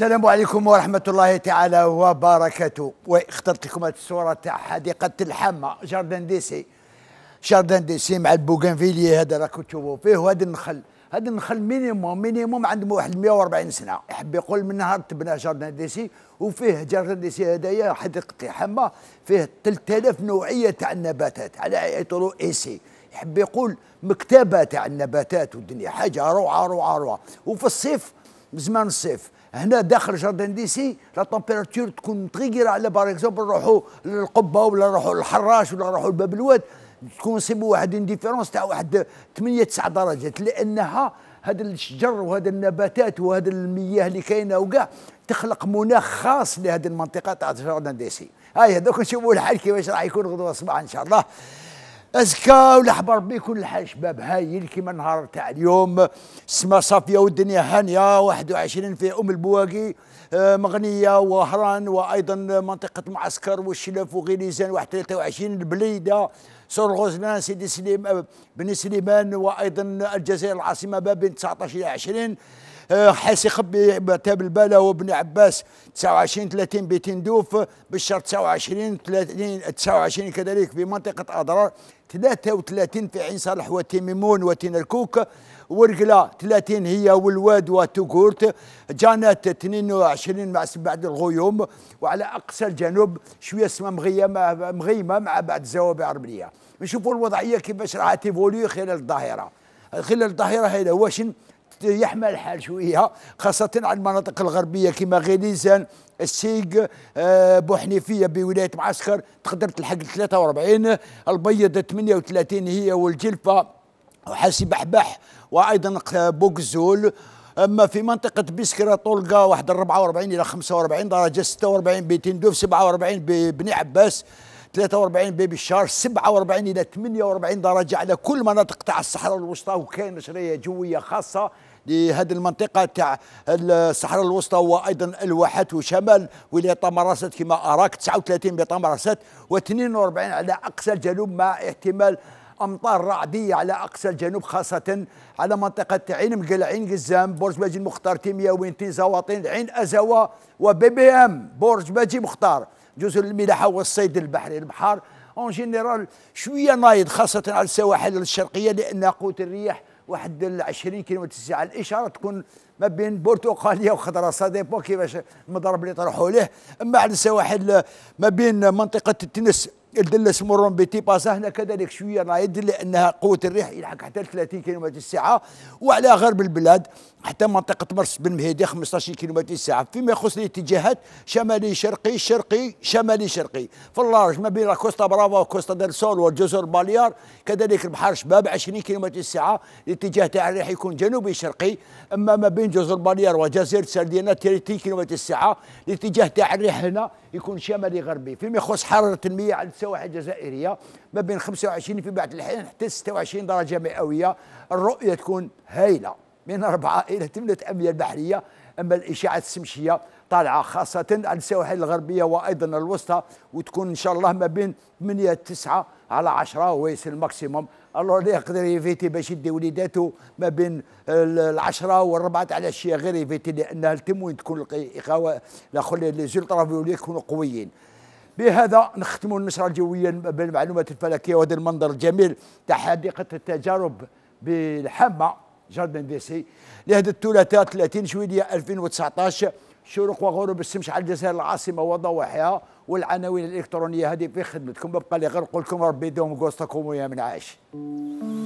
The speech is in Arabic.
السلام عليكم ورحمة الله تعالى وبركاته واخترت لكم هذه الصورة تاع حديقة الحامة جاردان ديسي جاردان ديسي مع البوغانفيلي هذا راكم تشوفوا فيه وهذا النخل هذا النخل مينيموم مينيموم عنده واحد 140 سنة يحب يقول من نهار تبنى جاردان ديسي وفيه جاردان ديسي هذايا حديقة الحامة فيه 3000 نوعية تاع النباتات على يطولوا ايسي يحب يقول مكتبة تاع النباتات والدنيا حاجة روعة روعة روعة وفي الصيف بزمان الصيف هنا داخل جاردان ديسي لا تمبيراتور تكون تغير على بار اكزومبل نروحوا للقبه ولا نروحوا للحراش ولا نروحوا لباب الواد تكون نصيبوا واحد انديفيرونس تاع واحد 8 9 درجات لانها هذا الشجر وهذا النباتات وهذا المياه اللي كاينه وكاع تخلق مناخ خاص لهذه المنطقه تاع جاردان ديسي هاي دوك نشوفوا الحال كيفاش راح يكون غدوه الصباح ان شاء الله ازكى ولحب ربي كل حاجه شباب هايل كيما نهار تاع اليوم السما صافيه والدنيا هانيه 21 في ام البواقي آه، مغنيه وهران وايضا منطقه معسكر والشلف وغليزان 23 البليده سور غزلان سيدي سليم آه، بن سليمان وايضا الجزائر العاصمه ما بين 19 الى 20 حاسي خبي تاب البالا وابن عباس 29 30 بتندوف بالشهر 29 30 29 كذلك في منطقه اضرار 33 في عين صالح وتيميمون وتين الكوك ورقلة 30 هي والواد وتوكورت جانات 22 مع بعد الغيوم وعلى أقصى الجنوب شوية اسمها مغيمة مغيمة مع بعد الزوابع الربلية نشوفوا الوضعية كيفاش راح تيفولي خلال الظاهره خلال الظاهره هذا واش يحمل الحال شويه خاصه على المناطق الغربيه كما غليزان السيق أه بوحنيفيه بولايه معسكر تقدر تلحق 43 البيض 38 هي والجلفه وحاسي بحبح وايضا بوكزول اما في منطقه بسكره طولقه واحد 44 الى 45 درجه 46 بتندوف 47 ببني عباس 43 بيبي شار 47 الى 48 درجه على كل مناطق تاع الصحراء الوسطى وكاين نشريه جويه خاصه لهذه المنطقة تاع الصحراء الوسطى وأيضا الواحات وشمال ولاية طمراسات كما أراك 39 بطمراسات و42 على أقصى الجنوب مع احتمال امطار رعديه على اقصى الجنوب خاصه على منطقه عين مقل عين قزام برج باجي المختار تيمياوين تيزاواطين عين ازوا وبي بي ام برج باجي مختار جزر الملاحه هو الصيد البحري البحار اون جينيرال شويه نايض خاصه على السواحل الشرقيه لان قوه الرياح واحد 20 كيلو الساعه الاشاره تكون ما بين برتقاليه وخضراء سا ديبو كيفاش المضرب اللي طرحوا له اما على السواحل ما بين منطقه التنس الدله سمرون بتي هنا كذلك شويه راه يدل انها قوه الريح يلحق حتى 30 كيلومتر الساعه وعلى غرب البلاد حتى منطقه مرس بن مهيدي 15 كيلومتر الساعه فيما يخص الاتجاهات شمالي شرقي شرقي شمالي شرقي في اللارج ما بين كوستا برافا وكوستا ديل سول والجزر باليار كذلك البحر شباب 20 كيلومتر الساعه الاتجاه تاع الريح يكون جنوبي شرقي اما ما بين جزر باليار وجزيره سردينا 30 كيلومتر الساعه الاتجاه تاع الريح هنا يكون شمالي غربي فيما يخص حراره المياه على سواحل جزائريه ما بين 25 في بعض الاحيان حتى 26 درجه مئويه الرؤيه تكون هايله من 4 الى 8 اميال بحريه اما الاشعه السمشيه طالعه خاصه على السواحل الغربيه وايضا الوسطى وتكون ان شاء الله ما بين 8 9 على 10 ويصل الماكسيموم الله اللي يقدر يفيتي باش يدي وليداته ما بين العشرة والربعة على الشيء غير يفيتي لأن التموين تكون الإخوة لي زولترا يكونوا قويين بهذا نختم النشرة الجوية بالمعلومات الفلكية وهذا المنظر الجميل تاع حديقة التجارب بالحامة جاردن ديسي لهذا الثلاثاء 30 جويلية 2019 شروق وغروب الشمس على الجزائر العاصمة وضواحيها والعناوين الإلكترونية هذه في خدمتكم ببقى لي غير نقول لكم ربي يدوم قوسطكم ويا من عايش